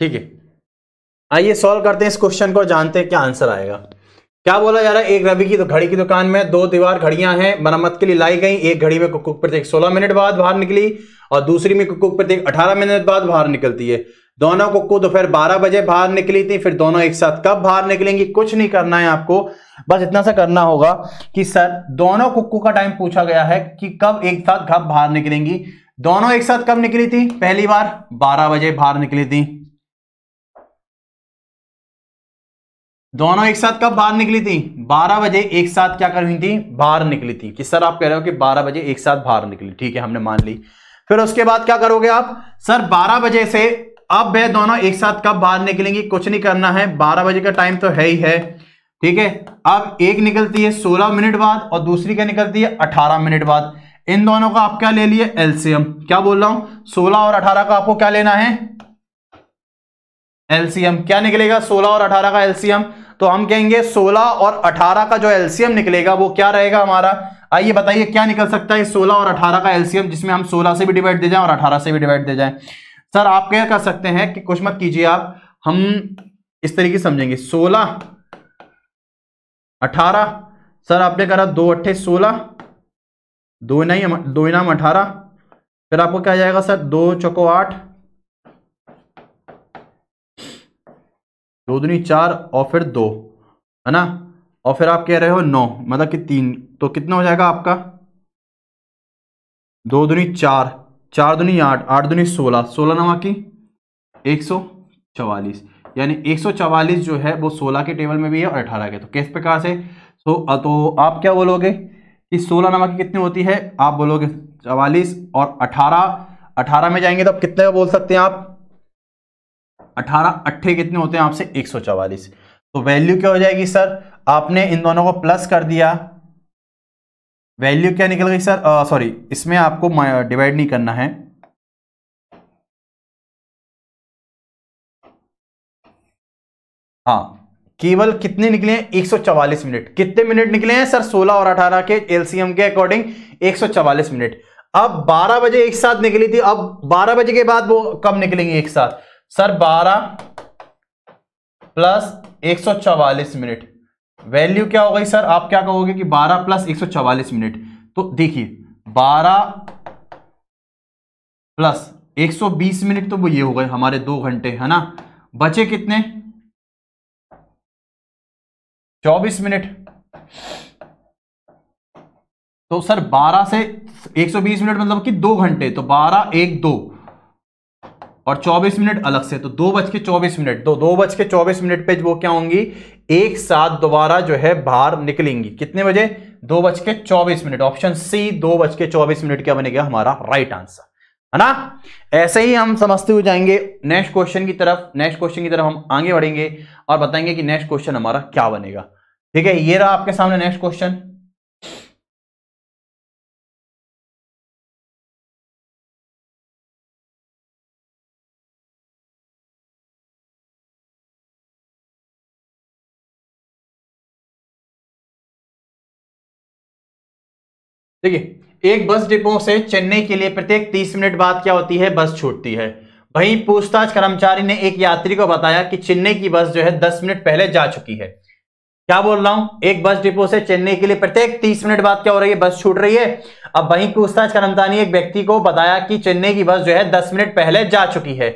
ठीक है आइए सॉल्व करते हैं इस क्वेश्चन को जानते हैं क्या आंसर आएगा क्या बोला जा रहा है एक रवि की तो घड़ी की दुकान में दो दीवार घड़ियां हैं मरम्मत के लिए लाई गई एक घड़ी में कुकुक प्रत्येक 16 मिनट बाद बाहर निकली और दूसरी में कुकुक प्रत्येक 18 मिनट बाद बाहर निकलती है दोनों कुक्कू दोपहर तो बारह बजे बाहर निकली थी फिर दोनों एक साथ कब बाहर निकलेंगी कुछ नहीं करना है आपको बस इतना सा करना होगा कि सर दोनों कुक्कू का टाइम पूछा गया है कि कब एक साथ कब बाहर निकलेंगी दोनों एक साथ कब निकली थी पहली बार बारह बजे बाहर निकली थी दोनों एक साथ कब बाहर निकली थी 12 बजे एक साथ क्या कर हुई थी बाहर निकली थी कि सर आप कह रहे हो कि 12 बजे एक साथ बाहर निकली ठीक है हमने मान ली फिर उसके बाद क्या करोगे आप सर 12 बजे से अब वह दोनों एक साथ कब बाहर निकलेंगी कुछ नहीं करना है 12 बजे का टाइम तो है ही है ठीक है अब एक निकलती है सोलह मिनट बाद और दूसरी क्या निकलती है अठारह मिनट बाद इन दोनों का आप क्या ले लिए एल्सियम क्या बोल रहा हूं सोलह और अठारह का आपको क्या लेना है एलसीएम क्या निकलेगा 16 और 18 का एलसीएम तो हम कहेंगे 16 और 18 का जो एलसीएम निकलेगा वो क्या रहेगा हमारा आइए बताइए क्या निकल सकता है 16 और 18 का एलसीएम जिसमें हम 16 से भी डिवाइड दे जाएं और 18 से भी डिवाइड दे जाएं सर आप क्या कर सकते हैं कि कुछ मत कीजिए आप हम इस तरीके समझेंगे सोलह अठारह सर आपने करा दो अट्ठे सोलह दो नहीं दो इनाम अठारह फिर आपको क्या जाएगा सर दो चौको आठ दो दूनी चार और फिर दो है ना और फिर आप कह रहे हो नौ मतलब कि तीन तो कितना हो जाएगा आपका दो दूनी चार चार दूनी आठ आठ दूनी सोलह सोलह नवा की एक सौ चवालीस यानी एक सौ चवालीस जो है वो सोलह के टेबल में भी है और अठारह के तो किस प्रकार से सो तो, तो आप क्या बोलोगे कि सोलह नवा की कितनी होती है आप बोलोगे चवालीस और अठारह अठारह में जाएंगे तो आप कितने का बोल सकते हैं आप अठारह अट्ठे कितने होते हैं आपसे एक तो वैल्यू क्या हो जाएगी सर आपने इन दोनों को प्लस कर दिया वैल्यू क्या निकल गई सर सॉरी इसमें आपको डिवाइड नहीं करना है हाँ केवल कितने निकले हैं 144 मिनट कितने मिनट निकले हैं सर 16 और 18 के एलसीएम के अकॉर्डिंग 144 मिनट अब 12 बजे एक साथ निकली थी अब 12 बजे के बाद वो कब निकलेंगे एक साथ सर 12 प्लस एक मिनट वैल्यू क्या हो गई सर आप क्या कहोगे कि 12 प्लस एक मिनट तो देखिए 12 प्लस 120 मिनट तो वो ये हो गए हमारे दो घंटे है ना बचे कितने 24 मिनट तो सर 12 से 120 मिनट मतलब कि दो घंटे तो 12 एक दो और 24 मिनट अलग से तो दो बज के चौबीस मिनट दो दो बज के चौबीस मिनट पे वो क्या होंगी एक साथ दोबारा जो है बाहर निकलेंगी कितने बजे दो बज के चौबीस मिनट ऑप्शन सी दो बज के चौबीस मिनट क्या बनेगा हमारा राइट आंसर है ना ऐसे ही हम समझते हुए जाएंगे नेक्स्ट क्वेश्चन की तरफ नेक्स्ट क्वेश्चन की तरफ हम आगे बढ़ेंगे और बताएंगे कि नेक्स्ट क्वेश्चन हमारा क्या बनेगा ठीक है ये रहा आपके सामने नेक्स्ट क्वेश्चन देखिए एक बस डिपो से चेन्नई के लिए प्रत्येक तीस मिनट बाद क्या होती है बस छूटती है वहीं पूछताछ कर्मचारी ने एक यात्री को बताया कि चेन्नई की बस जो है दस मिनट पहले जा चुकी है क्या बोल रहा हूं एक बस डिपो से चेन्नई के लिए प्रत्येक तीस मिनट बाद क्या हो रही है बस छूट रही है अब वहीं पूछताछ कर्मचारी ने एक व्यक्ति को बताया कि चेन्नई की बस जो है दस मिनट पहले जा चुकी है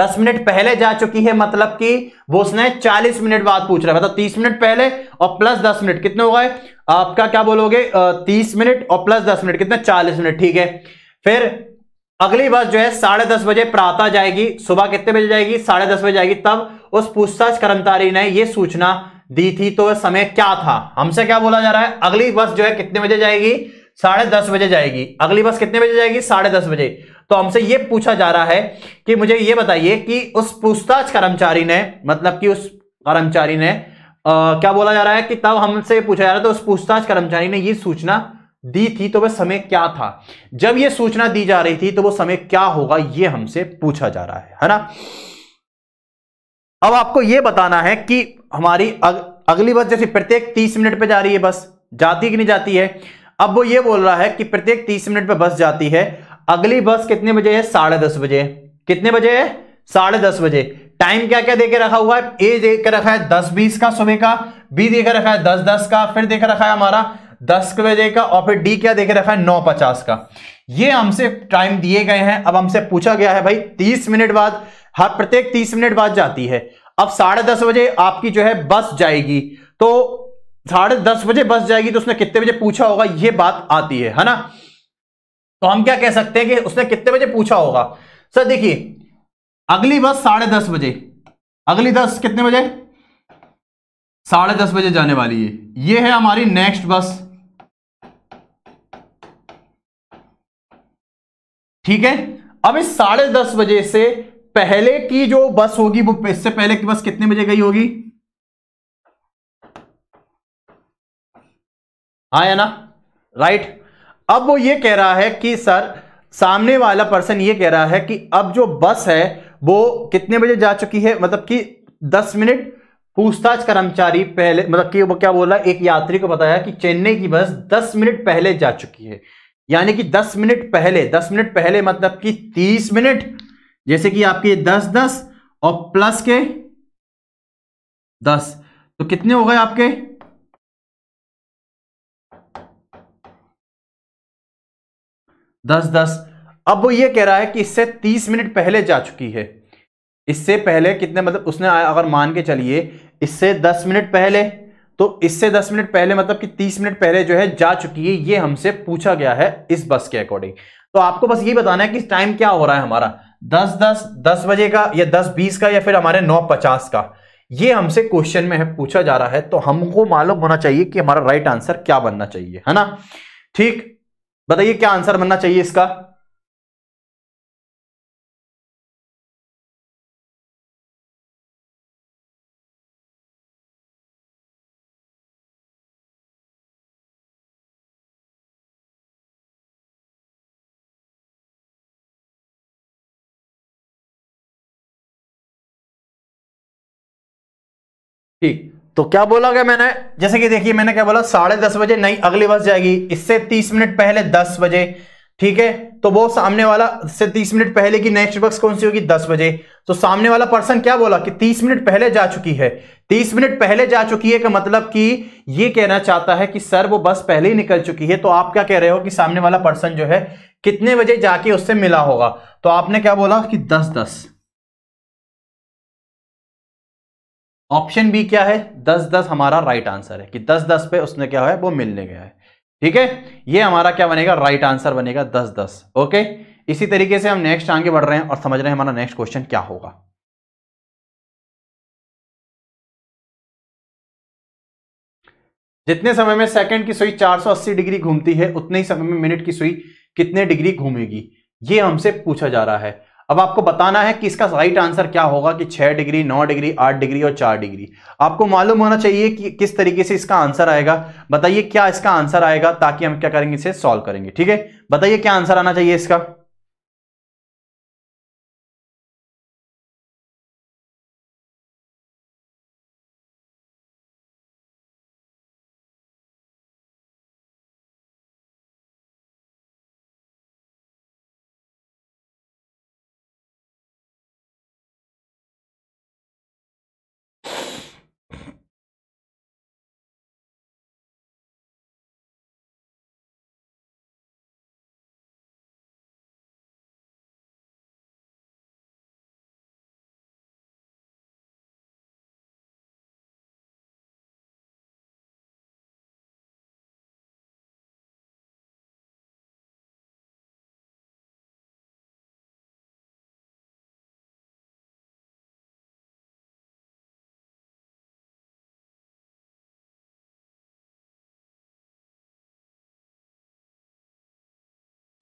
दस मिनट पहले जा चुकी है मतलब कि वो उसने चालीस मिनट बाद पूछ रहा है मतलब तीस मिनट पहले और प्लस दस मिनट कितने हो गए आपका क्या बोलोगे तीस मिनट और प्लस दस मिनट कितने चालीस मिनट ठीक है फिर अगली बस जो है साढ़े दस बजे प्रातः जाएगी सुबह कितने बजे जाएगी साढ़े दस बजे जाएगी तब उस पूछताछ कर्मचारी ने यह सूचना दी थी तो समय क्या था हमसे क्या बोला जा रहा है अगली बस जो है कितने बजे जाएगी साढ़े दस बजे जाएगी अगली बस कितने बजे जाएगी साढ़े दस बजे तो हमसे ये पूछा जा रहा है कि मुझे ये बताइए कि उस पूछताछ कर्मचारी ने मतलब कि उस कर्मचारी ने आ, क्या बोला जा रहा है कि तब हमसे पूछा जा रहा है तो उस पूछताछ कर्मचारी ने ये सूचना दी थी तो वह समय क्या था जब यह सूचना दी जा रही थी तो वो समय क्या होगा यह हमसे पूछा जा रहा है है ना अब आपको यह बताना है कि हमारी अग, अगली बस जैसे प्रत्येक तीस मिनट पे जा रही है बस जाती कि नहीं जाती है अब वो ये बोल रहा है कि प्रत्येक तीस मिनट पे बस जाती है अगली बस कितने बजे है साढ़े दस बजे कितने बजे है साढ़े दस बजे टाइम क्या क्या देकर रखा हुआ है ए दे रखा है दस बीस का सुबह का बी देकर रखा है दस दस का फिर देख रखा है हमारा दस बजे का और फिर डी क्या देखे रखा है नौ पचास का ये हमसे टाइम दिए गए हैं अब हमसे पूछा गया है भाई तीस मिनट बाद हर प्रत्येक तीस मिनट बाद जाती है अब साढ़े दस बजे आपकी जो है बस जाएगी तो साढ़े दस बजे बस जाएगी तो उसने कितने बजे पूछा होगा ये बात आती है है ना तो हम क्या कह सकते हैं कि उसने कितने बजे पूछा होगा सर देखिए अगली बस साढ़े दस बजे अगली दस कितने बजे साढ़े दस बजे जाने वाली है ये है हमारी नेक्स्ट बस ठीक है अब इस साढ़े दस बजे से पहले की जो बस होगी वो इससे पहले की बस कितने बजे गई होगी हाँ ना राइट अब वो ये कह रहा है कि सर सामने वाला पर्सन ये कह रहा है कि अब जो बस है वो कितने बजे जा चुकी है मतलब कि दस मिनट पूछताछ कर्मचारी पहले मतलब कि वो क्या बोला एक यात्री को बताया कि चेन्नई की बस दस मिनट पहले जा चुकी है यानी कि दस मिनट पहले दस मिनट पहले मतलब कि तीस मिनट जैसे कि आपके दस दस और प्लस के दस तो कितने हो गए आपके दस दस अब वो ये कह रहा है कि इससे तीस मिनट पहले जा चुकी है इससे पहले कितने मतलब उसने अगर मान के चलिए इससे दस मिनट पहले तो इससे दस मिनट पहले मतलब कि तीस मिनट पहले जो है जा चुकी है ये हमसे पूछा गया है इस बस के अकॉर्डिंग तो आपको बस ये बताना है कि टाइम क्या हो रहा है हमारा दस दस दस बजे का या दस बीस का या फिर हमारे नौ पचास का ये हमसे क्वेश्चन में है पूछा जा रहा है तो हमको मालूम होना चाहिए कि हमारा राइट आंसर क्या बनना चाहिए है ना ठीक बताइए क्या आंसर बनना चाहिए इसका तो क्या बोला गया मैंने जैसे कि देखिए मैंने क्या बोला साढ़े दस बजे नहीं अगली बस जाएगी इससे तीस मिनट पहले दस बजे ठीक है तो वो सामने वाला से तीस मिनट पहले की नेक्स्ट बस कौन सी होगी दस बजे तो सामने वाला पर्सन क्या बोला कि तीस मिनट पहले जा चुकी है तीस मिनट पहले जा चुकी है का मतलब कि ये कहना चाहता है कि सर वो बस पहले ही निकल चुकी है तो आप क्या कह रहे हो कि सामने वाला पर्सन जो है कितने बजे जाके उससे मिला होगा तो आपने क्या बोला कि दस दस ऑप्शन बी क्या है दस दस हमारा राइट आंसर है कि दस दस पे उसने क्या है वो मिलने गया है ठीक है ये हमारा क्या बनेगा राइट आंसर बनेगा दस दस ओके इसी तरीके से हम नेक्स्ट आगे बढ़ रहे हैं और समझ रहे हैं हमारा नेक्स्ट क्वेश्चन क्या होगा जितने समय में सेकंड की सुई 480 डिग्री घूमती है उतने ही समय में मिनट की सुई कितने डिग्री घूमेगी ये हमसे पूछा जा रहा है अब आपको बताना है कि इसका राइट आंसर क्या होगा कि छह डिग्री नौ डिग्री आठ डिग्री और चार डिग्री आपको मालूम होना चाहिए कि किस तरीके से इसका आंसर आएगा बताइए क्या इसका आंसर आएगा ताकि हम क्या करेंगे इसे सॉल्व करेंगे ठीक है बताइए क्या आंसर आना चाहिए इसका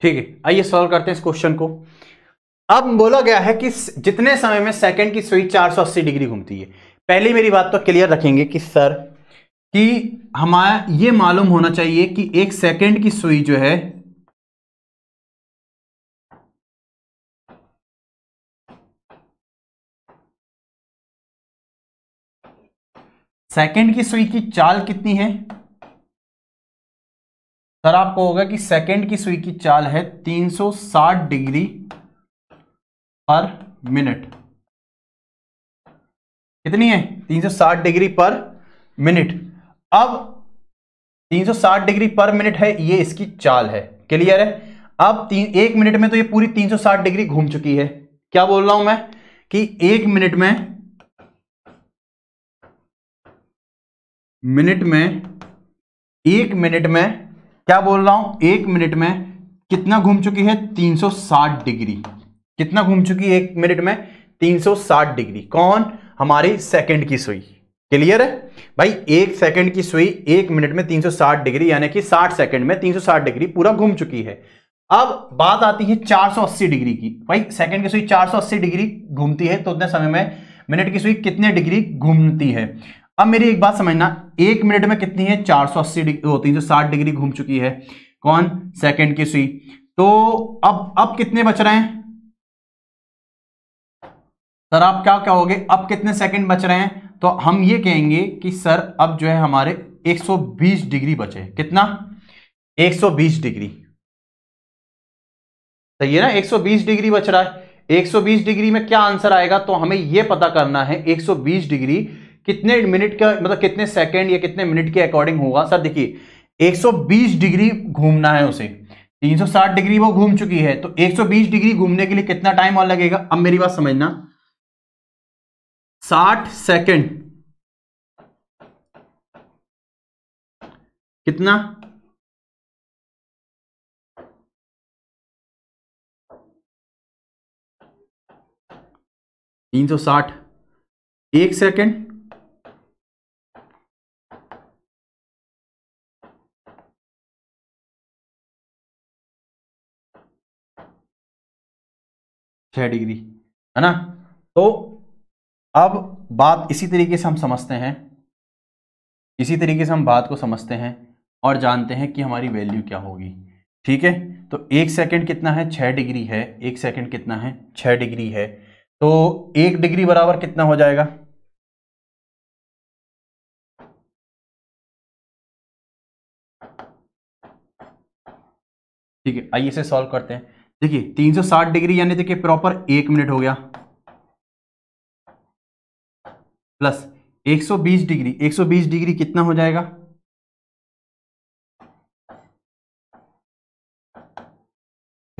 ठीक है आइए सॉल्व करते हैं इस क्वेश्चन को अब बोला गया है कि जितने समय में सेकंड की सुई 480 डिग्री घूमती है पहली मेरी बात तो क्लियर रखेंगे कि सर कि हमारा ये मालूम होना चाहिए कि एक सेकंड की सुई जो है सेकंड की सुई की चाल कितनी है सर आपको होगा कि सेकंड की सुई की चाल है 360 डिग्री पर मिनट कितनी है 360 डिग्री पर मिनट अब 360 डिग्री पर मिनट है ये इसकी चाल है क्लियर है अब तीन एक मिनट में तो ये पूरी 360 डिग्री घूम चुकी है क्या बोल रहा हूं मैं कि एक मिनट में मिनट में एक मिनट में क्या बोल रहा हूं एक मिनट में कितना घूम चुकी है 360 डिग्री कितना घूम चुकी है एक मिनट में 360 डिग्री कौन हमारी सेकंड की सुई क्लियर है भाई एक सेकंड की सुई एक मिनट में 360 डिग्री यानी कि 60 सेकंड में 360 डिग्री पूरा घूम चुकी है अब बात आती है 480 डिग्री की भाई सेकंड की सुई 480 डिग्री घूमती है तो उतने समय में मिनट की सुई कितने डिग्री घूमती है अब मेरी एक बात समझना एक मिनट में कितनी है चार सौ अस्सी डिग्री होती है जो साठ डिग्री घूम चुकी है कौन सेकंड की सुई तो अब अब कितने बच रहे हैं सर आप क्या क्या गए अब कितने सेकंड बच रहे हैं तो हम ये कहेंगे कि सर अब जो है हमारे 120 डिग्री बचे कितना 120 डिग्री सही है ना 120 डिग्री बच रहा है 120 डिग्री में क्या आंसर आएगा तो हमें यह पता करना है 120 डिग्री कितने मिनट का मतलब कितने सेकंड या कितने मिनट के अकॉर्डिंग होगा सर देखिए 120 डिग्री घूमना है उसे 360 डिग्री वो घूम चुकी है तो 120 डिग्री घूमने के लिए कितना टाइम और लगेगा अब मेरी बात समझना 60 सेकंड कितना तीन सौ साठ एक सेकेंड छः डिग्री है ना तो अब बात इसी तरीके से हम समझते हैं इसी तरीके से हम बात को समझते हैं और जानते हैं कि हमारी वैल्यू क्या होगी ठीक है तो एक सेकंड कितना है छः डिग्री है एक सेकंड कितना है छः डिग्री है तो एक डिग्री बराबर कितना हो जाएगा ठीक है आइए इसे सॉल्व करते हैं देखिए 360 डिग्री यानी देखिए प्रॉपर एक मिनट हो गया प्लस 120 डिग्री 120 डिग्री कितना हो जाएगा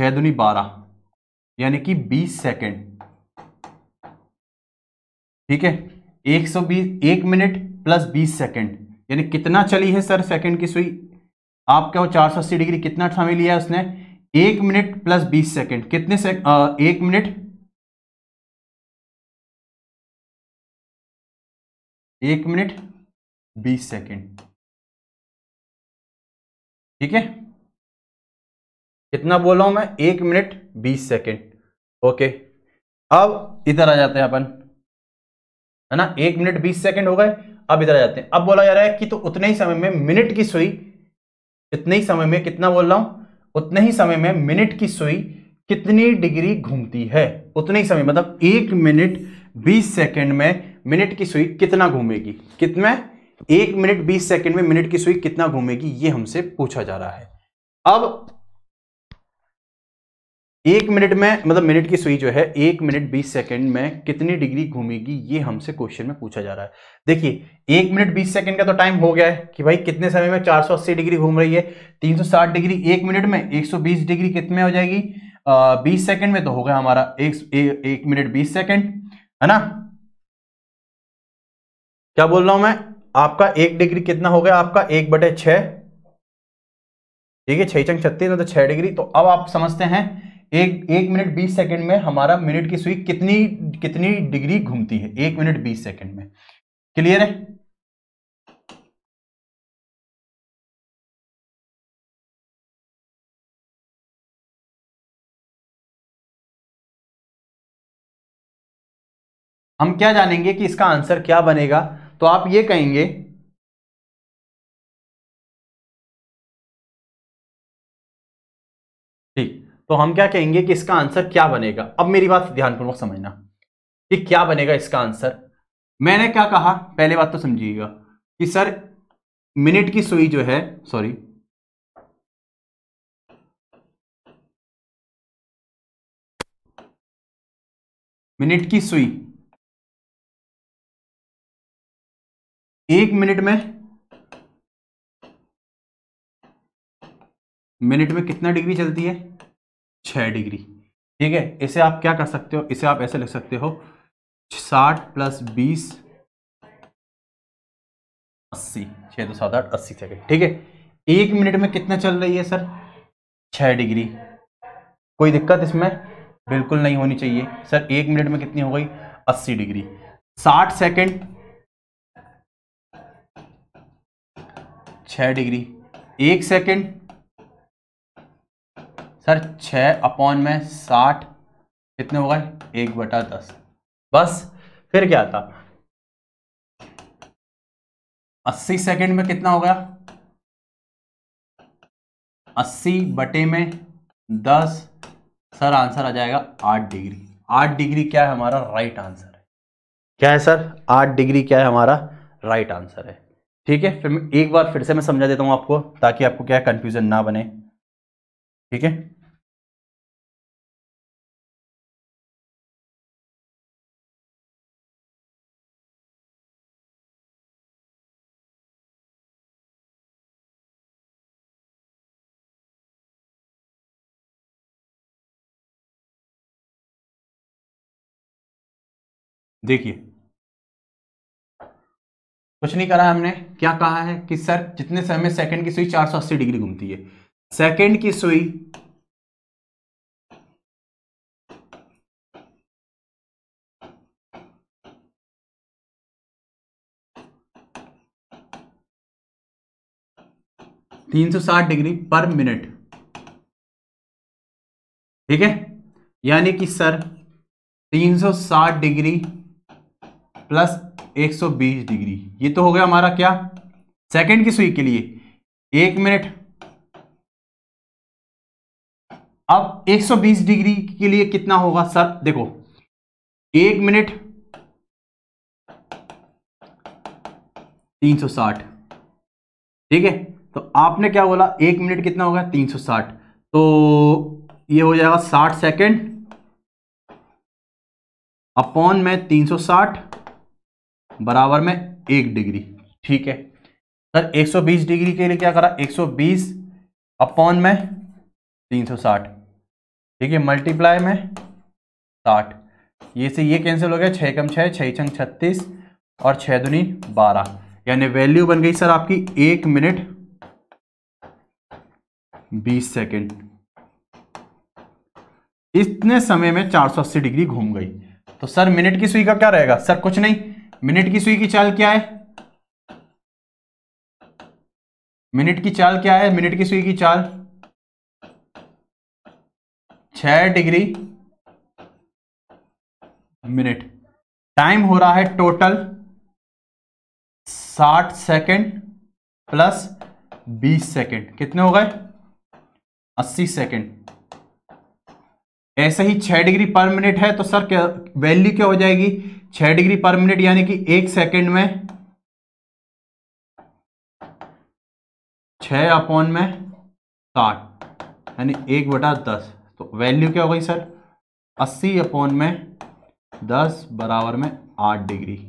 छह दुनी बारह यानी कि 20 सेकंड ठीक है 120 एक मिनट प्लस 20 सेकंड यानी कितना चली है सर सेकंड की सुई आपका वो अस्सी डिग्री कितना समय लिया है उसने एक मिनट प्लस बीस सेकेंड कितने से आ, एक मिनट एक मिनट बीस सेकेंड ठीक है कितना बोल रहा हूं मैं एक मिनट बीस सेकेंड ओके अब इधर आ जाते हैं अपन है ना एक मिनट बीस सेकेंड हो गए अब इधर आ जाते हैं अब बोला जा रहा है कि तो उतने ही समय में मिनट की सुई इतने ही समय में कितना बोल रहा हूं उतने ही समय में मिनट की सुई कितनी डिग्री घूमती है उतने ही समय मतलब एक मिनट बीस सेकेंड में मिनट की सुई कितना घूमेगी कितने एक मिनट बीस सेकेंड में मिनट की सुई कितना घूमेगी ये हमसे पूछा जा रहा है अब एक मिनट में मतलब मिनट की सुई जो है एक मिनट बीस सेकंड में कितनी डिग्री घूमेगी ये हमसे क्वेश्चन में पूछा जा रहा है देखिए एक मिनट बीस सेकंड का तो टाइम हो गया है कि भाई कितने समय में 480 डिग्री घूम रही है 360 डिग्री एक मिनट में 120 डिग्री कितने हो जाएगी बीस सेकंड में तो हो गया हमारा एक, ए, एक मिनट बीस सेकेंड है ना क्या बोल रहा हूं मैं आपका एक डिग्री कितना हो गया आपका एक बटे छः ठीक है छः चंग छत्तीस मतलब छह डिग्री तो अब आप समझते हैं एक एक मिनट बीस सेकंड में हमारा मिनट की सुई कितनी कितनी डिग्री घूमती है एक मिनट बीस सेकंड में क्लियर है हम क्या जानेंगे कि इसका आंसर क्या बनेगा तो आप ये कहेंगे तो हम क्या कहेंगे कि इसका आंसर क्या बनेगा अब मेरी बात ध्यानपूर्वक समझना कि क्या बनेगा इसका आंसर मैंने क्या कहा पहले बात तो समझिएगा कि सर मिनट की सुई जो है सॉरी मिनट की सुई एक मिनट में मिनट में कितना डिग्री चलती है छः डिग्री ठीक है इसे आप क्या कर सकते हो इसे आप ऐसे लिख सकते हो साठ प्लस बीस अस्सी छः दो सात आठ अस्सी सेकेंड ठीक है एक मिनट में कितना चल रही है सर छः डिग्री कोई दिक्कत इसमें बिल्कुल नहीं होनी चाहिए सर एक मिनट में कितनी हो गई अस्सी डिग्री साठ सेकेंड छः डिग्री एक सेकेंड सर छ अपॉन में साठ कितने हो गए एक बटा दस बस फिर क्या आता अस्सी सेकेंड में कितना हो गया अस्सी बटे में दस सर आंसर आ जाएगा आठ डिग्री आठ डिग्री क्या है हमारा राइट आंसर है क्या है सर आठ डिग्री क्या है हमारा राइट आंसर है ठीक है फिर एक बार फिर से मैं समझा देता हूँ आपको ताकि आपको क्या कंफ्यूजन ना बने ठीक है देखिए कुछ नहीं करा हमने क्या कहा है कि सर जितने समय में सेकंड की सुई 480 डिग्री घूमती है सेकंड की सुई तीन सौ साठ डिग्री पर मिनट ठीक है यानी कि सर तीन सौ साठ डिग्री प्लस 120 डिग्री ये तो हो गया हमारा क्या सेकंड की सुई के लिए एक मिनट अब 120 डिग्री के लिए कितना होगा सर देखो एक मिनट 360 ठीक है तो आपने क्या बोला एक मिनट कितना होगा 360 तो ये हो जाएगा 60 सेकंड अपॉन में 360 बराबर में एक डिग्री ठीक है सर 120 डिग्री के लिए क्या करा 120 अपॉन में 360 ठीक है मल्टीप्लाई में 60 ये से ये कैंसिल हो गया छः कम छः छः छंग छत्तीस और छः दुनी बारह यानी वैल्यू बन गई सर आपकी एक मिनट बीस सेकेंड इतने समय में 480 डिग्री घूम गई तो सर मिनट की सुई का क्या रहेगा सर कुछ नहीं मिनट की सुई की चाल क्या है मिनट की चाल क्या है मिनट की सुई की चाल छ डिग्री मिनट टाइम हो रहा है टोटल साठ सेकेंड प्लस बीस सेकेंड कितने हो गए अस्सी सेकेंड ऐसे ही छह डिग्री पर मिनट है तो सर क्या वैल्यू क्या हो जाएगी छह डिग्री पर मिनट यानी कि एक सेकेंड में छ अपॉन में साठ यानी एक बटा दस तो वैल्यू क्या हो गई सर अस्सी अपॉन में दस बराबर में आठ डिग्री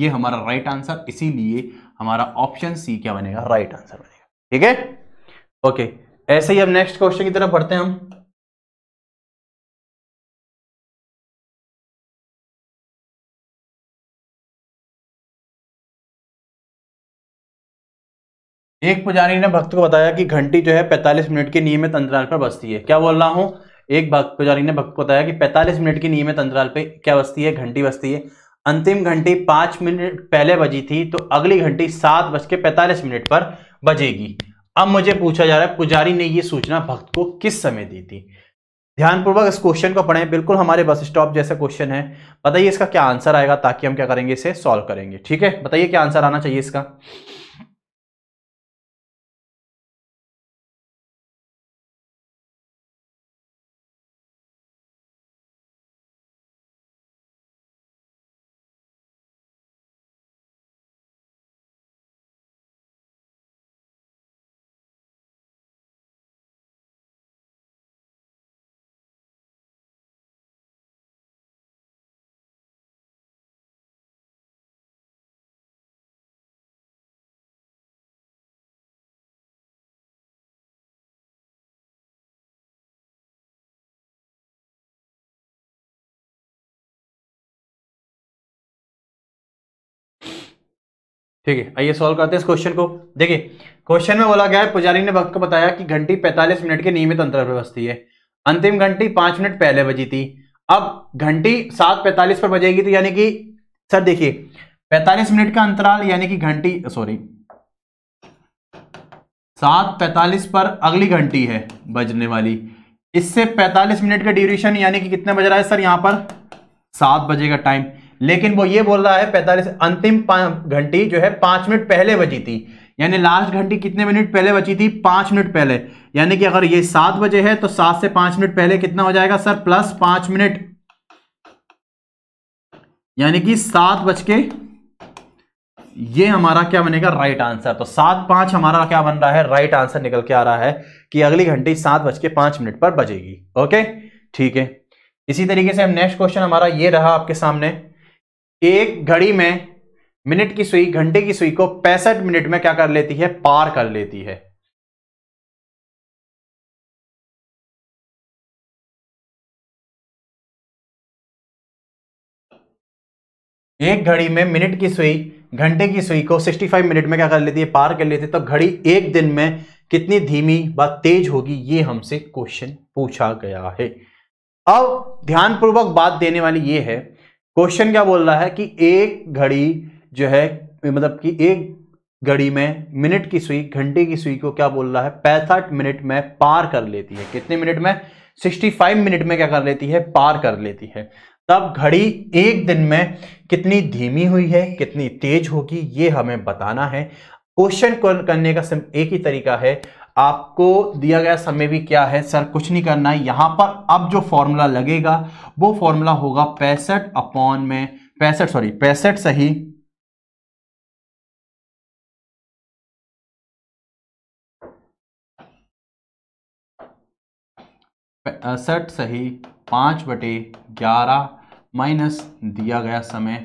ये हमारा राइट आंसर इसीलिए हमारा ऑप्शन सी क्या बनेगा राइट आंसर बनेगा ठीक है ओके ऐसे ही अब नेक्स्ट क्वेश्चन की तरफ बढ़ते हैं हम एक पुजारी ने भक्त को बताया कि घंटी जो है 45 मिनट के नियमित अंतराल पर बसती है क्या बोल रहा हूँ एक भक्त पुजारी ने भक्त को बताया कि 45 मिनट के नियमित अंतराल पर क्या बसती है घंटी बसती है अंतिम घंटी पांच मिनट पहले बजी थी तो अगली घंटी सात बज के पैंतालीस मिनट पर बजेगी अब मुझे पूछा जा रहा है पुजारी ने यह सूचना भक्त को किस समय दी थी ध्यानपूर्वक इस क्वेश्चन को पढ़ें बिल्कुल हमारे बस स्टॉप जैसा क्वेश्चन है बताइए इसका क्या आंसर आएगा ताकि हम क्या करेंगे इसे सॉल्व करेंगे ठीक है बताइए क्या आंसर आना चाहिए इसका ठीक है आइए सॉल्व करते हैं इस क्वेश्चन को देखिए क्वेश्चन में बोला गया है पुजारी ने भक्त को बताया कि घंटी 45 मिनट के नियमित अंतर पर बजती है अंतिम घंटी पांच मिनट पहले बजी थी अब घंटी सात पैंतालीस पर बजेगी तो यानी कि सर देखिए पैंतालीस मिनट का अंतराल यानी कि घंटी सॉरी सात पैंतालीस पर अगली घंटी है बजने वाली इससे पैंतालीस मिनट का ड्यूरेशन यानी कि कितना बज रहा है सर यहां पर सात बजे का टाइम लेकिन वो ये बोल रहा है पैंतालीस अंतिम घंटी जो है पांच मिनट पहले बची थी यानी लास्ट घंटी कितने मिनट पहले बची थी पांच मिनट पहले यानी कि अगर ये सात बजे है तो सात से पांच मिनट पहले कितना हो जाएगा सर प्लस पांच मिनट यानी कि सात बज के ये हमारा क्या बनेगा राइट आंसर तो सात पांच हमारा क्या बन रहा है राइट आंसर निकल के आ रहा है कि अगली घंटी सात बज के पांच मिनट पर बजेगी ओके ठीक है इसी तरीके से हम नेक्स्ट क्वेश्चन हमारा ये रहा आपके सामने एक घड़ी में मिनट की सुई घंटे की सुई को पैंसठ मिनट में क्या कर लेती है पार कर लेती है एक घड़ी में मिनट की सुई घंटे की सुई को 65 मिनट में क्या कर लेती है पार कर लेती है तो घड़ी एक दिन में कितनी धीमी व तेज होगी ये हमसे क्वेश्चन पूछा गया है अब ध्यानपूर्वक बात देने वाली ये है क्वेश्चन क्या बोल रहा है कि एक घड़ी जो है मतलब कि एक घड़ी में मिनट की सुई घंटे की सुई को क्या बोल रहा है पैंसठ मिनट में पार कर लेती है कितने मिनट में 65 मिनट में क्या कर लेती है पार कर लेती है तब घड़ी एक दिन में कितनी धीमी हुई है कितनी तेज होगी ये हमें बताना है क्वेश्चन करने का सिर्फ एक ही तरीका है आपको दिया गया समय भी क्या है सर कुछ नहीं करना है यहाँ पर अब जो फॉर्मूला लगेगा वो फॉर्मूला होगा पैंसठ अपॉन में पैंसठ सॉरी पैंसठ सही पैंसठ सही पांच बटे ग्यारह माइनस दिया गया समय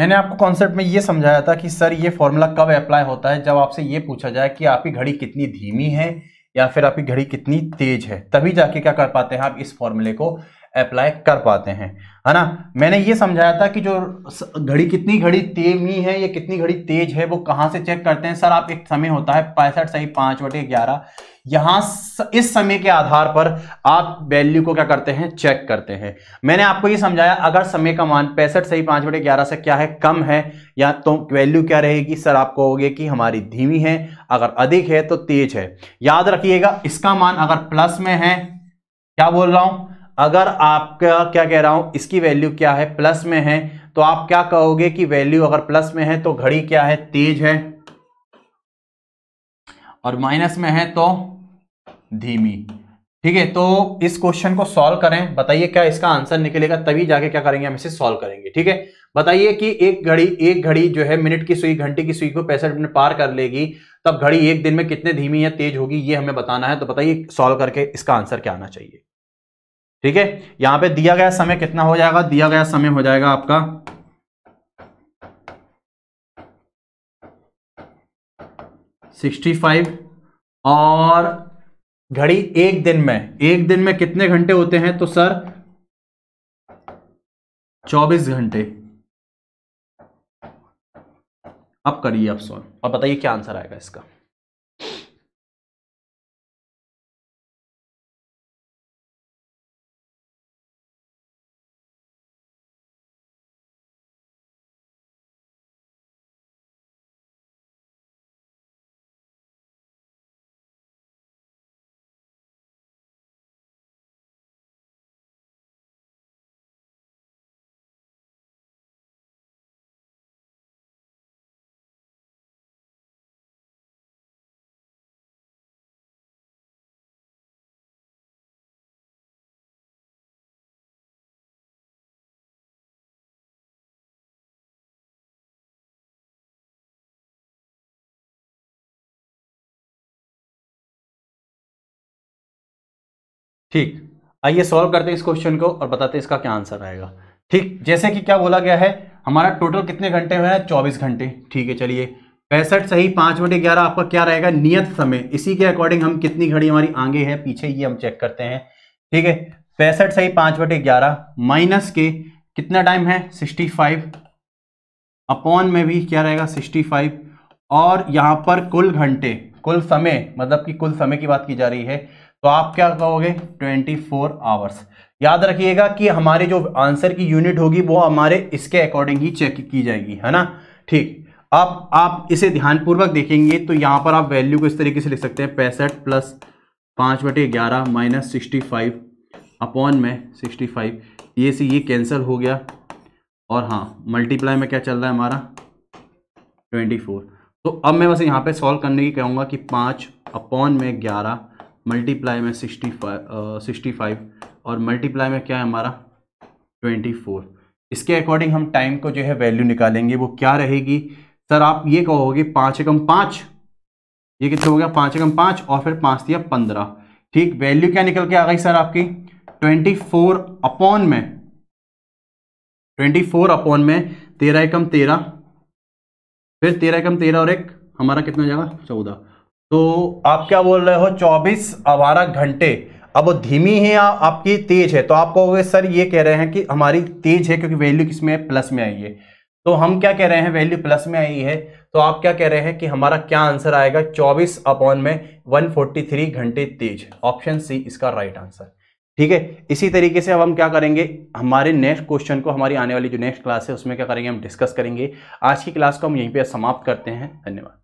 मैंने आपको कॉन्सेप्ट में ये समझाया था कि सर ये फॉर्मूला कब अप्लाई होता है जब आपसे ये पूछा जाए कि आपकी घड़ी कितनी धीमी है या फिर आपकी घड़ी कितनी तेज है तभी जाके क्या कर पाते हैं आप इस फॉर्मूले को अप्लाई कर पाते हैं है ना मैंने ये समझाया था कि जो घड़ी कितनी घड़ी तेमी है या कितनी घड़ी तेज है वो कहाँ से चेक करते हैं सर आप एक समय होता है पैंसठ सही पाँच बटे ग्यारह यहाँ इस समय के आधार पर आप वैल्यू को क्या करते हैं चेक करते हैं मैंने आपको ये समझाया अगर समय का मान पैंसठ सही पाँच बटे ग्यारह से क्या है कम है या तो वैल्यू क्या रहेगी सर आप कहोगे कि हमारी धीमी है अगर अधिक है तो तेज है याद रखिएगा इसका मान अगर प्लस में है क्या बोल रहा हूं अगर आपका क्या कह रहा हूं इसकी वैल्यू क्या है प्लस में है तो आप क्या कहोगे कि वैल्यू अगर प्लस में है तो घड़ी क्या है तेज है और माइनस में है तो धीमी ठीक है तो इस क्वेश्चन को सॉल्व करें बताइए क्या इसका आंसर निकलेगा तभी जाके क्या करेंगे हम इसे सॉल्व करेंगे ठीक है बताइए कि एक घड़ी एक घड़ी जो है मिनट की सुई घंटे की सुई को पैंसठ मिनट पार कर लेगी तब घड़ी एक दिन में कितने धीमी या तेज होगी ये हमें बताना है तो बताइए सॉल्व करके इसका आंसर क्या आना चाहिए ठीक है यहां पे दिया गया समय कितना हो जाएगा दिया गया समय हो जाएगा आपका सिक्सटी फाइव और घड़ी एक दिन में एक दिन में कितने घंटे होते हैं तो सर चौबीस घंटे अब करिए अब सॉल्व और बताइए क्या आंसर आएगा इसका ठीक आइए सॉल्व करते हैं इस क्वेश्चन को और बताते हैं इसका क्या आंसर आएगा ठीक जैसे कि क्या बोला गया है हमारा टोटल कितने घंटे हुए हैं चौबीस घंटे ठीक है चलिए पैंसठ सही पांच बटे ग्यारह आपका क्या रहेगा नियत समय इसी के अकॉर्डिंग हम कितनी घड़ी हमारी आगे है पीछे ये हम चेक करते हैं ठीक है पैंसठ सही पांच बटे ग्यारह माइनस के कितना टाइम है सिक्सटी फाइव अपॉन में भी क्या रहेगा सिक्सटी फाइव और यहां पर कुल घंटे कुल समय मतलब कि कुल समय की बात की जा रही है तो आप क्या कहोगे 24 आवर्स याद रखिएगा कि हमारे जो आंसर की यूनिट होगी वो हमारे इसके अकॉर्डिंग ही चेक की जाएगी है ना ठीक अब आप इसे ध्यानपूर्वक देखेंगे तो यहाँ पर आप वैल्यू को इस तरीके से लिख सकते हैं पैंसठ प्लस पाँच बटे ग्यारह माइनस सिक्सटी फाइव अपॉन में सिक्सटी फाइव ये से ये कैंसिल हो गया और हाँ मल्टीप्लाई में क्या चल रहा है हमारा ट्वेंटी फोर तो अब मैं बस यहाँ पे सॉल्व करने की कहूँगा कि पाँच अपॉन में ग्यारह मल्टीप्लाई में सिक्सटी फाइव सिक्सटी फाइव और मल्टीप्लाई में क्या है हमारा ट्वेंटी फोर इसके अकॉर्डिंग हम टाइम को जो है वैल्यू निकालेंगे वो क्या रहेगी सर आप ये कहोगे पाँच एकम पाँच ये कितना हो गया पाँच एकम पाँच और फिर पाँच दिया पंद्रह ठीक वैल्यू क्या निकल के आ गई सर आपकी ट्वेंटी फोर अपॉन में ट्वेंटी फोर अपॉन में तेरह एकम तेरह फिर तेरह एकम तेरह और एक हमारा कितना जाएगा चौदह तो आप क्या बोल रहे हो 24 अवारा घंटे अब वो धीमी है या आपकी तेज है तो आप कहोगे सर ये कह रहे हैं कि हमारी तेज है क्योंकि वैल्यू किस में प्लस में आई है तो हम क्या कह रहे हैं वैल्यू प्लस में आई है तो आप क्या कह रहे हैं कि हमारा क्या आंसर आएगा 24 अपॉन में 143 घंटे तेज ऑप्शन सी इसका राइट आंसर ठीक है इसी तरीके से अब हम क्या करेंगे हमारे नेक्स्ट क्वेश्चन को हमारी आने वाली जो नेक्स्ट क्लास है उसमें क्या करेंगे हम डिस्कस करेंगे आज की क्लास को हम यहीं पर समाप्त करते हैं धन्यवाद